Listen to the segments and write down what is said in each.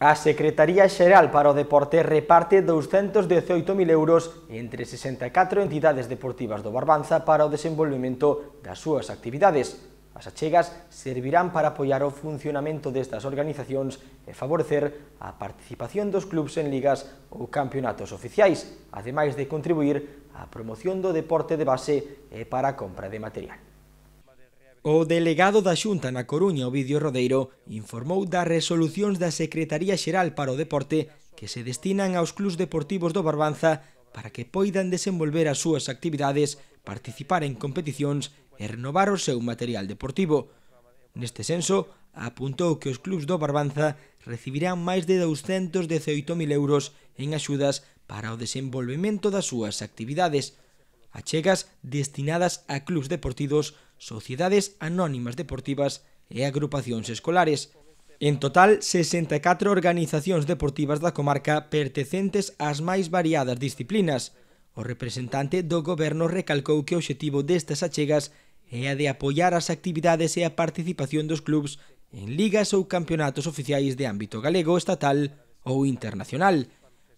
A Secretaría Xeral para o Deporte reparte 218.000 euros entre 64 entidades deportivas do Barbanza para o desenvolvemento das súas actividades. As achegas servirán para apoiar o funcionamento destas organizacións e favorecer a participación dos clubs en ligas ou campeonatos oficiais, ademais de contribuir á promoción do deporte de base e para a compra de material. O delegado da Xunta na Coruña, Ovidio Rodeiro, informou das resolucións da Secretaría Xeral para o Deporte que se destinan aos clubs deportivos do Barbanza para que poidan desenvolver as súas actividades, participar en competicións e renovar o seu material deportivo. Neste senso, apuntou que os clubs do Barbanza recibirán máis de 218.000 euros en axudas para o desenvolvemento das súas actividades achegas destinadas a clubs deportivos, sociedades anónimas deportivas e agrupacións escolares. En total, 64 organizacións deportivas da comarca pertencentes ás máis variadas disciplinas. O representante do goberno recalcou que o obxectivo destas achegas é a de apoiar as actividades e a participación dos clubs en ligas ou campeonatos oficiais de ámbito galego, estatal ou internacional,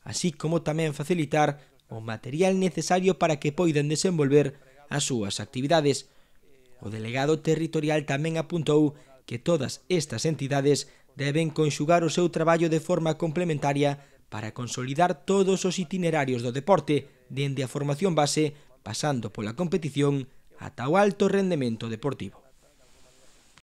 así como tamén facilitar o material necesario para que poidan desenvolver as súas actividades. O delegado territorial tamén apuntou que todas estas entidades deben conxugar o seu traballo de forma complementaria para consolidar todos os itinerarios do deporte, dende a formación base, pasando pola competición, ata o alto rendemento deportivo.